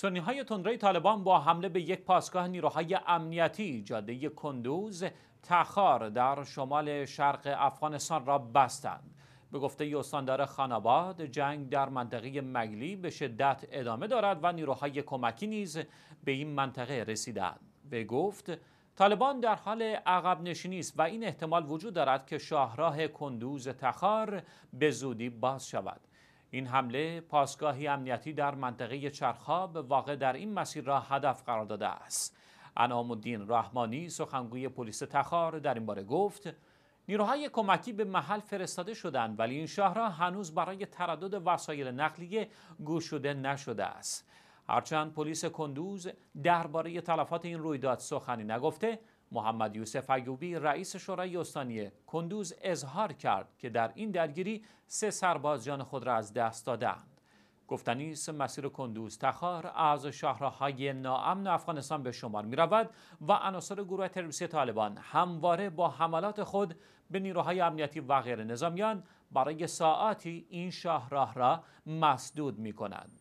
سنی های تندروی طالبان با حمله به یک پاسگاه نیروهای امنیتی جاده کندوز تخار در شمال شرق افغانستان را بستند. به گفته استاندار خاناباد جنگ در منطقه مگلی به شدت ادامه دارد و نیروهای کمکی نیز به این منطقه رسیدند. به گفت طالبان در حال عقب نشینی است و این احتمال وجود دارد که شاهراه کندوز تخار به زودی باز شود. این حمله پاسگاهی امنیتی در منطقه چرخاب واقع در این مسیر را هدف قرار داده است انعام الدین رحمانی سخنگوی پلیس تخار در این باره گفت نیروهای کمکی به محل فرستاده شدند ولی این را هنوز برای تردد وسایل نقلیه شده نشده است هرچند پلیس کندوز درباره تلفات این رویداد سخنی نگفته محمد یوسف ایوبی رئیس شورای استانی کندوز اظهار کرد که در این درگیری سه سرباز جان خود را از دست دادند گفتنی مسیر کندوز تخار از شهرهای ناامن افغانستان به شمار می رود و عناصر گروه تروریستی طالبان همواره با حملات خود به نیروهای امنیتی و غیر نظامیان برای ساعاتی این شهرها را مسدود می کنند.